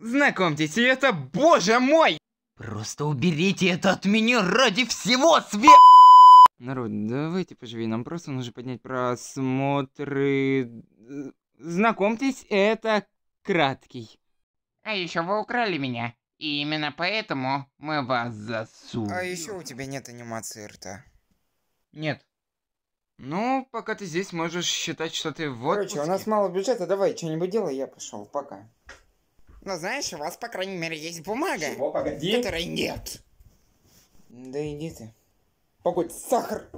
Знакомьтесь, это, боже мой! Просто уберите это от меня ради всего све... Народ, давайте поживее, нам просто нужно поднять просмотры... Знакомьтесь, это Краткий. А еще вы украли меня, и именно поэтому мы вас засудим. А еще у тебя нет анимации рта. Нет. Ну, пока ты здесь можешь считать, что ты вот. Короче, у нас мало бюджета, давай что-нибудь делай, я пошел, пока. Но знаешь, у вас, по крайней мере, есть бумага. Чего, погоди. Которой нет. Да иди ты. Погодь, сахар!